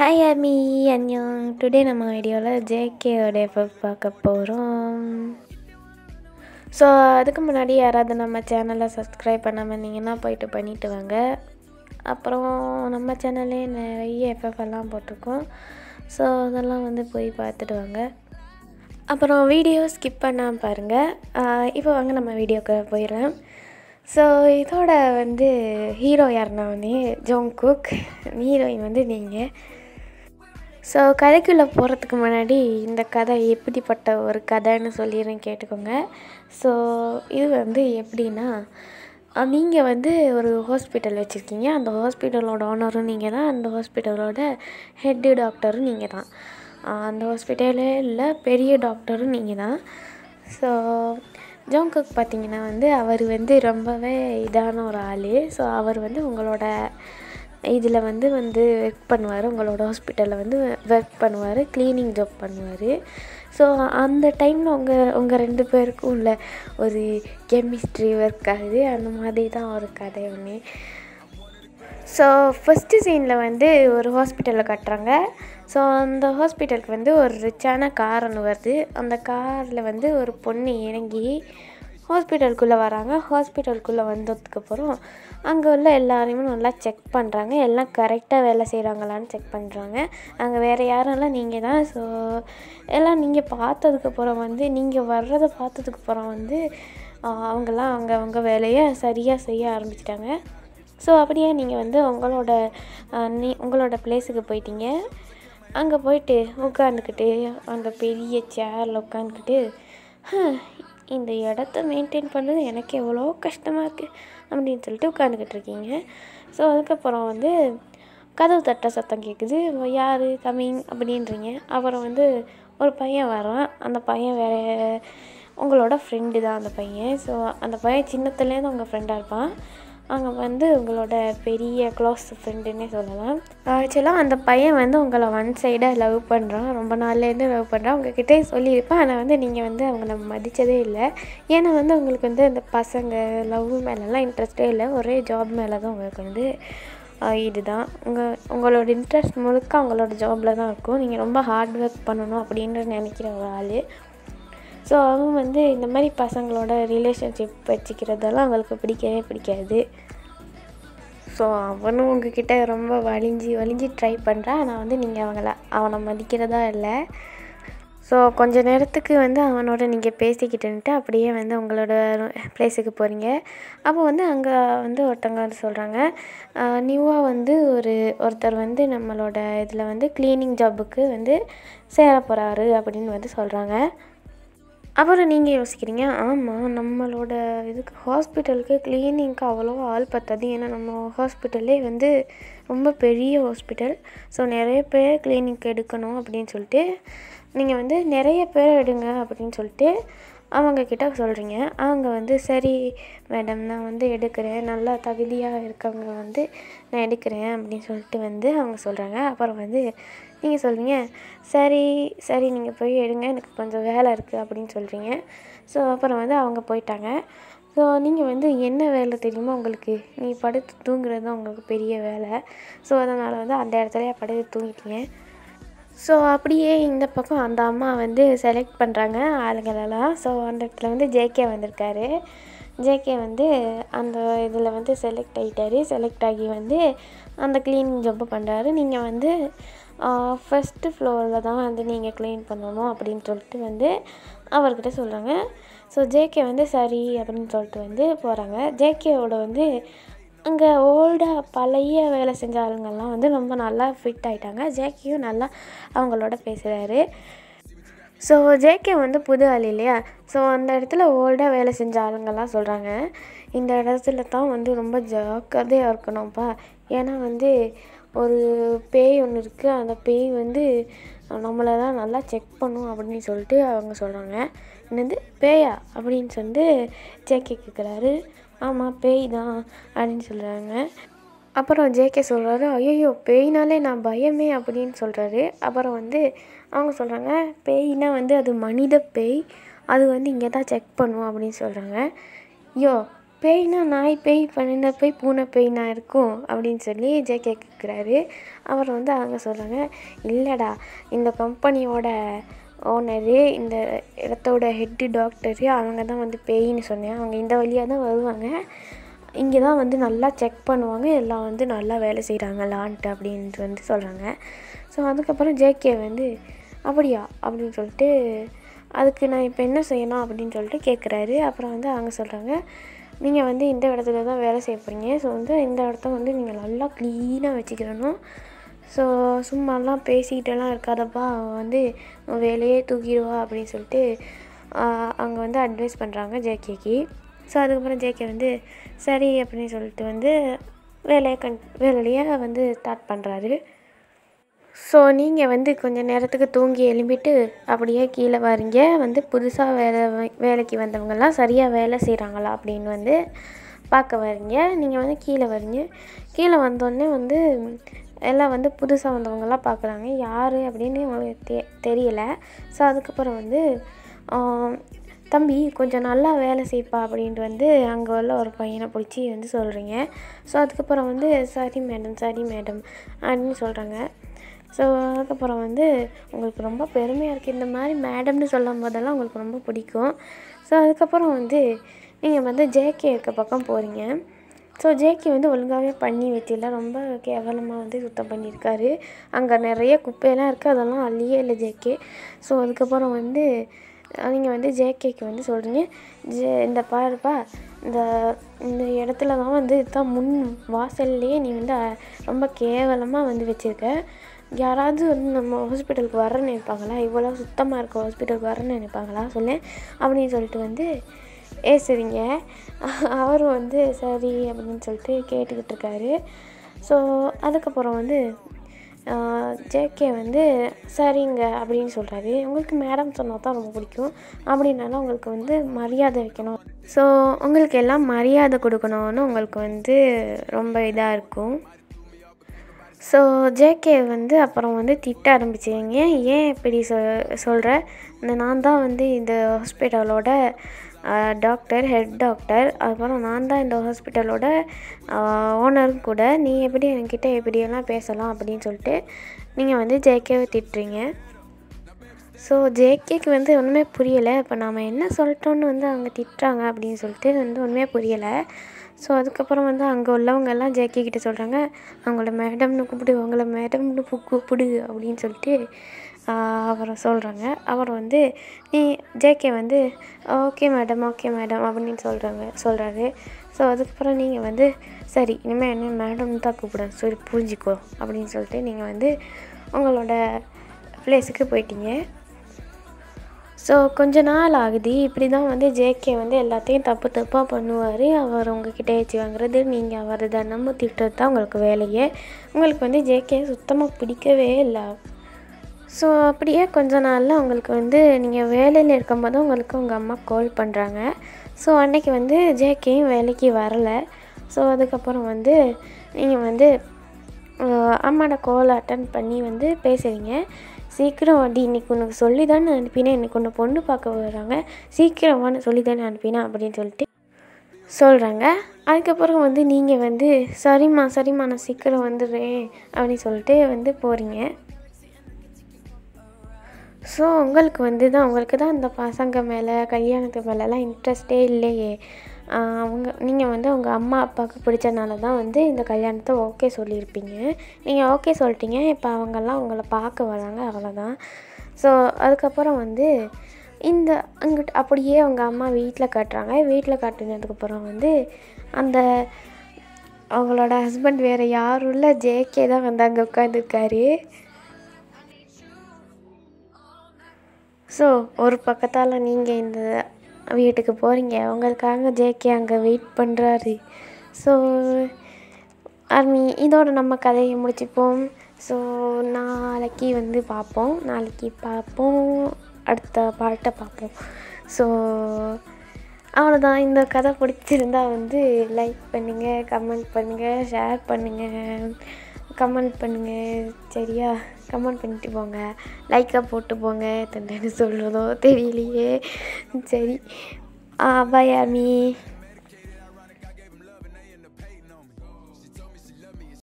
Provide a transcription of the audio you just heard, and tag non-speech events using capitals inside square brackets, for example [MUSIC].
hi அமி அன்யோங் today நம்ம வீடியோவில் ஜேகேயோடைய food பார்க்க போகிறோம் ஸோ அதுக்கு முன்னாடி யாராவது நம்ம சேனலை சப்ஸ்கிரைப் பண்ணாமல் இருந்தீங்கன்னா போயிட்டு பண்ணிவிட்டு வாங்க அப்புறம் நம்ம சேனல்லே நிறைய எஃப்எஃப் எல்லாம் போட்டிருக்கோம் ஸோ அதெல்லாம் வந்து போய் பார்த்துட்டு வாங்க அப்புறம் வீடியோ ஸ்கிப் பண்ணாமல் பாருங்கள் இப்போ வாங்க நம்ம வீடியோக்கு போயிடலாம் ஸோ இதோட வந்து ஹீரோ யாருன்னா வந்து ஜோங் குக் ஹீரோயின் வந்து நீங்கள் ஸோ கதைக்குள்ளே போகிறதுக்கு முன்னாடி இந்த கதை எப்படிப்பட்ட ஒரு கதைன்னு சொல்லிடுறேன் கேட்டுக்கோங்க ஸோ இது வந்து எப்படின்னா நீங்கள் வந்து ஒரு ஹாஸ்பிட்டல் வச்சுருக்கீங்க அந்த ஹாஸ்பிட்டலோட ஓனரும் நீங்கள் தான் அந்த ஹாஸ்பிட்டலோட ஹெட்டு டாக்டரும் நீங்கள் தான் அந்த ஹாஸ்பிட்டலே இல்லை பெரிய டாக்டரும் நீங்கள் தான் ஸோ ஜோங்கக் பார்த்தீங்கன்னா வந்து அவர் வந்து ரொம்பவே இதான ஒரு ஆள் ஸோ அவர் வந்து உங்களோட இதில் வந்து வந்து ஒர்க் பண்ணுவார் உங்களோட ஹாஸ்பிட்டலில் வந்து ஒர்க் பண்ணுவார் க்ளீனிங் ஜாப் பண்ணுவார் ஸோ அந்த டைமில் உங்கள் உங்கள் ரெண்டு பேருக்கும் உள்ள ஒரு கெமிஸ்ட்ரி ஒர்க் ஆகுது அந்த மாதிரி தான் ஒரு கதை ஒன்று ஸோ ஃபஸ்ட்டு சீனில் வந்து ஒரு ஹாஸ்பிட்டலில் கட்டுறாங்க ஸோ அந்த ஹாஸ்பிட்டலுக்கு வந்து ஒரு ரிச்சான கார் ஒன்று வருது அந்த காரில் வந்து ஒரு பொண்ணு இறங்கி ஹாஸ்பிட்டலுக்குள்ளே வராங்க ஹாஸ்பிட்டலுக்குள்ளே வந்ததுக்கப்புறம் அங்கே உள்ள எல்லாரையுமே நல்லா செக் பண்ணுறாங்க எல்லாம் கரெக்டாக வேலை செய்கிறாங்களான்னு செக் பண்ணுறாங்க அங்கே வேறு யாரெல்லாம் நீங்கள் தான் ஸோ எல்லாம் நீங்கள் பார்த்ததுக்கப்புறம் வந்து நீங்கள் வர்றதை பார்த்ததுக்கப்புறம் வந்து அவங்கெல்லாம் அவங்க அவங்க வேலையை சரியாக செய்ய ஆரம்பிச்சிட்டாங்க ஸோ அப்படியே நீங்கள் வந்து உங்களோட நீ உங்களோட பிளேஸுக்கு போயிட்டீங்க அங்கே போயிட்டு உட்காந்துக்கிட்டு அந்த பெரிய சேரில் உட்காந்துக்கிட்டு இந்த இடத்த மெயின்டைன் பண்ணுறது எனக்கு எவ்வளோ கஷ்டமாக இருக்குது அப்படின்னு சொல்லிட்டு உட்காந்துக்கிட்டு இருக்கீங்க ஸோ அதுக்கப்புறம் வந்து கதவு தட்ட சத்தம் கேட்குது யார் கம்மிங் அப்படின்றீங்க அப்புறம் வந்து ஒரு பையன் வரான் அந்த பையன் வேற உங்களோட ஃப்ரெண்டு தான் அந்த பையன் ஸோ அந்த பையன் சின்னத்துலேருந்து உங்கள் ஃப்ரெண்டாக இருப்பான் அங்கே வந்து உங்களோட பெரிய க்ளோஸ் ஃப்ரெண்டுன்னே சொல்லலாம் ஆக்சுவலாக அந்த பையன் வந்து உங்களை ஒன் சைடாக லவ் பண்ணுறான் ரொம்ப நாள்லேருந்து லவ் பண்ணுறான் உங்ககிட்டே சொல்லியிருப்பேன் ஆனால் வந்து நீங்கள் வந்து அவங்கள மதித்ததே இல்லை ஏன்னா வந்து உங்களுக்கு வந்து அந்த பசங்க லவ் மேலெலாம் இன்ட்ரெஸ்ட்டே இல்லை ஒரே ஜாப் மேலே தான் உங்களுக்கு வந்து இதுதான் உங்கள் உங்களோட இன்ட்ரெஸ்ட் முழுக்க அவங்களோட ஜாபில் தான் இருக்கும் நீங்கள் ரொம்ப ஹார்ட் ஒர்க் பண்ணணும் அப்படின்ற நினைக்கிற ஒரு ஆள் ஸோ அவங்க வந்து இந்த மாதிரி பசங்களோட ரிலேஷன்ஷிப் வச்சுக்கிறதெல்லாம் அவங்களுக்கு பிடிக்கவே பிடிக்காது ஸோ அவனும் உங்ககிட்ட ரொம்ப வலிஞ்சி வலிஞ்சி ட்ரை பண்ணுறான் ஆனால் வந்து நீங்கள் அவங்கள அவனை மதிக்கிறதா இல்லை ஸோ கொஞ்ச நேரத்துக்கு வந்து அவனோட நீங்கள் பேசிக்கிட்டுன்ட்டு அப்படியே வந்து உங்களோட பிளேஸுக்கு போகிறீங்க அப்போ வந்து அங்கே வந்து ஒருத்தவங்க வந்து சொல்கிறாங்க நியூவாக வந்து ஒரு ஒருத்தர் வந்து நம்மளோட இதில் வந்து க்ளீனிங் ஜாபுக்கு வந்து சேர போகிறாரு அப்படின்னு வந்து சொல்கிறாங்க அப்புறம் நீங்கள் யோசிக்கிறீங்க ஆமாம் நம்மளோட இதுக்கு ஹாஸ்பிட்டலுக்கு க்ளீனிங்க்கு அவ்வளோவா ஆள் பத்தாது ஏன்னா நம்ம ஹாஸ்பிட்டல்லே வந்து ரொம்ப பெரிய ஹாஸ்பிட்டல் ஸோ நிறைய பேர் கிளீனிக் எடுக்கணும் அப்படின்னு சொல்லிட்டு நீங்கள் வந்து நிறைய பேர் எடுங்க அப்படின்னு சொல்லிட்டு அவங்கக்கிட்ட சொல்கிறீங்க அவங்க வந்து சரி மேடம் நான் வந்து எடுக்கிறேன் நல்லா தகுதியாக இருக்கவங்க வந்து நான் எடுக்கிறேன் அப்படின்னு சொல்லிட்டு வந்து அவங்க சொல்கிறாங்க அப்புறம் வந்து நீங்கள் சொல்கிறீங்க சரி சரி நீங்கள் போய் எடுங்க எனக்கு கொஞ்சம் வேலை இருக்குது அப்படின்னு சொல்கிறீங்க ஸோ அப்புறம் வந்து அவங்க போயிட்டாங்க ஸோ நீங்கள் வந்து என்ன வேலை தெரியுமோ உங்களுக்கு நீ படுத்து தூங்குறது தான் உங்களுக்கு பெரிய வேலை ஸோ அதனால் வந்து அந்த இடத்துலையே படுத்து தூங்கிட்டீங்க ஸோ அப்படியே இந்த பக்கம் அந்த அம்மா வந்து செலக்ட் பண்ணுறாங்க ஆளுங்களெல்லாம் ஸோ அந்த இடத்துல வந்து ஜேகே வந்திருக்காரு ஜேகே வந்து அந்த இதில் வந்து செலக்ட் ஆகிட்டார் செலக்ட் ஆகி வந்து அந்த க்ளீனிங் ஜப்பு பண்ணுறாரு நீங்கள் வந்து ஃபஸ்ட்டு ஃப்ளோரில் தான் வந்து நீங்கள் க்ளீன் பண்ணணும் அப்படின்னு சொல்லிட்டு வந்து அவர்கிட்ட சொல்கிறாங்க ஸோ ஜேகே வந்து சரி அப்படின்னு சொல்லிட்டு வந்து போகிறாங்க ஜேகேவோட வந்து அங்கே ஓல்டாக பழைய வேலை செஞ்ச ஆளுங்கள்லாம் வந்து ரொம்ப நல்லா ஃபிட் ஆகிட்டாங்க ஜேகேயும் நல்லா அவங்களோட பேசுகிறாரு ஸோ ஜேகே வந்து புது ஆள் இல்லையா ஸோ அந்த இடத்துல ஓல்டாக வேலை செஞ்ச ஆளுங்கள்லாம் சொல்கிறாங்க இந்த இடத்துல தான் வந்து ரொம்ப ஜாக்கிரதையாக இருக்கணும்ப்பா ஏன்னா வந்து ஒரு பேய் ஒன்று இருக்குது அந்த பேய் வந்து நம்மளை தான் நல்லா செக் பண்ணும் அப்படின்னு சொல்லிட்டு அவங்க சொல்கிறாங்க என்னது பேயா அப்படின்னு சொல்லிட்டு ஜேகே கேட்குறாரு ஆமாம் பேய் தான் அப்படின்னு சொல்கிறாங்க அப்புறம் ஜேகே சொல்கிறாரு ஐயோ பேய்னாலே நான் பயமே அப்படின்னு சொல்கிறாரு அப்புறம் வந்து அவங்க சொல்கிறாங்க பேய்னா வந்து அது மனித பேய் அது வந்து இங்கே தான் செக் பண்ணுவோம் அப்படின்னு சொல்கிறாங்க ஐயோ பேய்னா நாய் பேய் பண்ணின பேய் பூனை பேய்னா இருக்கும் அப்படின்னு சொல்லி ஜேகே கேட்குறாரு அப்புறம் வந்து அவங்க சொல்கிறாங்க இல்லைடா இந்த கம்பெனியோட ஓனரு இந்த இடத்தோட ஹெட்டு டாக்டரு அவங்க தான் வந்து பேயின்னு சொன்னேன் அவங்க இந்த வழியாக தான் வருவாங்க இங்கே தான் வந்து நல்லா செக் பண்ணுவாங்க எல்லாம் வந்து நல்லா வேலை செய்கிறாங்க லான்ட்டு அப்படின்ட்டு வந்து சொல்கிறாங்க ஸோ அதுக்கப்புறம் ஜேகே வந்து அப்படியா அப்படின்னு சொல்லிட்டு அதுக்கு நான் இப்போ என்ன செய்யணும் அப்படின்னு சொல்லிட்டு கேட்குறாரு அப்புறம் வந்து அவங்க சொல்கிறாங்க நீங்கள் வந்து இந்த இடத்துல தான் வேலை செய்ய போகிறீங்க ஸோ வந்து இந்த இடத்த வந்து நீங்கள் நல்லா க்ளீனாக வச்சுக்கிறணும் ஸோ சும்மாலாம் பேசிக்கிட்டெல்லாம் இருக்காதப்பா அவன் வந்து வேலையே தூக்கிடுவா அப்படின்னு சொல்லிட்டு அங்கே வந்து அட்வைஸ் பண்ணுறாங்க ஜேகேக்கு ஸோ அதுக்கப்புறம் ஜேகே வந்து சரி அப்படின்னு சொல்லிட்டு வந்து வேலையை கண் வேலையிலேயே வந்து ஸ்டார்ட் பண்ணுறாரு ஸோ நீங்கள் வந்து கொஞ்சம் நேரத்துக்கு தூங்கி எழும்பிட்டு அப்படியே கீழே வரீங்க வந்து புதுசாக வேலை வேலைக்கு வந்தவங்கெல்லாம் சரியாக வேலை செய்கிறாங்களா அப்படின்னு வந்து பார்க்க வரீங்க நீங்கள் வந்து கீழே வரீங்க கீழே வந்தோடனே வந்து எல்லாம் வந்து புதுசாக வந்தவங்கலாம் பார்க்குறாங்க யார் அப்படின்னு அவங்களுக்கு தெ தெரியல ஸோ அதுக்கப்புறம் வந்து தம்பி கொஞ்சம் நல்லா வேலை செய்ப்பா அப்படின்ட்டு வந்து அங்கே உள்ள ஒரு பையனை பிடிச்சி வந்து சொல்கிறீங்க ஸோ அதுக்கப்புறம் வந்து சரி மேடம் சரி மேடம் அப்படின்னு சொல்கிறாங்க ஸோ அதுக்கப்புறம் வந்து உங்களுக்கு ரொம்ப பெருமையாக இருக்குது இந்த மாதிரி மேடம்னு சொல்லும் போதெல்லாம் உங்களுக்கு ரொம்ப பிடிக்கும் ஸோ அதுக்கப்புறம் வந்து நீங்கள் வந்து ஜேகே இருக்க பக்கம் போகிறீங்க ஸோ ஜேகே வந்து ஒழுங்காகவே பண்ணி வைக்கல ரொம்ப கேவலமாக வந்து சுத்தம் பண்ணியிருக்காரு அங்கே நிறைய குப்பையெல்லாம் இருக்குது அதெல்லாம் அள்ளியே இல்லை ஜேகே ஸோ அதுக்கப்புறம் வந்து நீங்கள் வந்து ஜேகேக்கு வந்து சொல்கிறீங்க ஜே இந்த பாருப்பா இந்த இந்த இடத்துல தான் வந்து இதுதான் முன் வாசல்லையே நீ வந்து ரொம்ப கேவலமாக வந்து வச்சுருக்க யாராவது வந்து நம்ம ஹாஸ்பிட்டலுக்கு வரேன்னு நினைப்பாங்களா இவ்வளோ சுத்தமாக இருக்க ஹாஸ்பிட்டலுக்கு வரேன்னு நினைப்பாங்களா சொல்லேன் அப்படின்னு சொல்லிட்டு வந்து ஏ சரிங்க [LAUGHS] அவரும் வந்து சரி அப்படின்னு சொல்லிட்டு கேட்டுக்கிட்டு இருக்காரு ஸோ அதுக்கப்புறம் வந்து ஜேகே வந்து சரிங்க அப்படின்னு சொல்கிறாரு உங்களுக்கு மேடம் சொன்னால் தான் ரொம்ப பிடிக்கும் அப்படின்னாலும் உங்களுக்கு வந்து மரியாதை வைக்கணும் ஸோ உங்களுக்கு எல்லாம் மரியாதை கொடுக்கணும்னு உங்களுக்கு வந்து ரொம்ப இதாக இருக்கும் ஸோ ஜேகே வந்து அப்புறம் வந்து திட்ட ஆரம்பிச்சிங்க ஏன் இப்படி சொ சொல்கிற இந்த நான் தான் வந்து இந்த ஹாஸ்பிட்டலோட டாக்டர் ஹெட் டாக்டர் அதுக்கப்புறம் நான் தான் இந்த ஹாஸ்பிட்டலோட ஓனரும் கூட நீ எப்படி என்கிட்ட எப்படியெல்லாம் பேசலாம் அப்படின்னு சொல்லிட்டு நீங்கள் வந்து ஜேகேவை திட்டுறீங்க ஸோ ஜேகேக்கு வந்து ஒன்றுமே புரியலை இப்போ நாம் என்ன சொல்லிட்டோன்னு வந்து அவங்க திட்டுறாங்க அப்படின்னு சொல்லிட்டு வந்து ஒன்றுமே புரியலை ஸோ அதுக்கப்புறம் வந்து அங்கே உள்ளவங்க எல்லாம் ஜேகே கிட்டே சொல்கிறாங்க அவங்கள மேடம்னு கூப்பிடு அவங்கள மேடம்னு கூப்பிடு அப்படின்னு சொல்லிட்டு அவர் சொல்கிறாங்க அவர் வந்து நீ ஜேகே வந்து ஓகே மேடம் ஓகே மேடம் அப்படின்னு சொல்கிறாங்க சொல்கிறாரு ஸோ அதுக்கப்புறம் நீங்கள் வந்து சரி இனிமேல் என்ன மேடம் தான் கூப்பிடுங்க சரி புரிஞ்சிக்கோ அப்படின்னு சொல்லிட்டு நீங்கள் வந்து உங்களோட ப்ளேஸுக்கு போயிட்டீங்க ஸோ கொஞ்ச நாள் ஆகுது இப்படி தான் வந்து ஜேகே வந்து எல்லாத்தையும் தப்பு தப்பாக பண்ணுவார் அவர் உங்ககிட்ட ஏச்சு வாங்குறது நீங்கள் அவர் தான் நம்ம திட்டுறது தான் உங்களுக்கு வேலையே உங்களுக்கு வந்து ஜேகே சுத்தமாக பிடிக்கவே இல்லை ஸோ அப்படியே கொஞ்ச நாளில் உங்களுக்கு வந்து நீங்கள் வேலையில் இருக்கும்போது உங்களுக்கு உங்கள் அம்மா கால் பண்ணுறாங்க ஸோ அன்னைக்கு வந்து ஜேகேயும் வேலைக்கு வரலை ஸோ அதுக்கப்புறம் வந்து நீங்கள் வந்து அம்மாவோட கால் அட்டன் பண்ணி வந்து பேசுகிறீங்க சீக்கிரம் அடி இன்றைக்கி உனக்கு சொல்லி தானே அனுப்பினேன் இன்றைக்கி ஒன்று பொண்ணு பார்க்க வர்றாங்க சீக்கிரமானு சொல்லி தானே அனுப்பினேன் அப்படின்னு சொல்லிட்டு சொல்கிறாங்க அதுக்கப்புறம் வந்து நீங்கள் வந்து சரிம்மா சரிம்மா நான் சீக்கிரம் வந்துடுறேன் அப்படின்னு சொல்லிட்டு வந்து போகிறீங்க ஸோ உங்களுக்கு வந்து தான் உங்களுக்கு தான் அந்த பசங்க மேலே கல்யாணத்து மேலெலாம் இன்ட்ரெஸ்ட்டே இல்லையே அவங்க நீங்கள் வந்து உங்கள் அம்மா அப்பாவுக்கு பிடிச்சனால தான் வந்து இந்த கல்யாணத்தை ஓகே சொல்லியிருப்பீங்க நீங்கள் ஓகே சொல்லிட்டீங்க இப்போ அவங்கெல்லாம் உங்களை பார்க்க வராங்க அவ்வளோதான் ஸோ அதுக்கப்புறம் வந்து இந்த அங்கிட்டு அப்படியே அவங்க அம்மா வீட்டில் கட்டுறாங்க வீட்டில் கட்டினதுக்கப்புறம் வந்து அந்த அவங்களோட ஹஸ்பண்ட் வேறு யாரும் இல்லை ஜேகே தான் வந்து அங்கே உட்காந்துருக்காரு ஸோ ஒரு பக்கத்தால் நீங்கள் இந்த வீட்டுக்கு போகிறீங்க உங்களுக்காக ஜேகே அங்கே வெயிட் பண்ணுறாரு ஸோ ஆர்மி இதோட நம்ம கதையை முடிச்சுப்போம் ஸோ நாளைக்கு வந்து பார்ப்போம் நாளைக்கு பார்ப்போம் அடுத்த பாட்டை பார்ப்போம் ஸோ அவ்வளோதான் இந்த கதை பிடிச்சிருந்தா வந்து லைக் பண்ணுங்கள் கமெண்ட் பண்ணுங்கள் ஷேர் பண்ணுங்கள் கமெண்ட் பண்ணுங்கள் சரியா கமெண்ட் பண்ணிட்டு போங்க லைக்காக போட்டு போங்க தந்தைன்னு சொல்கிறதோ தெரியலையே சரி பாய் அமி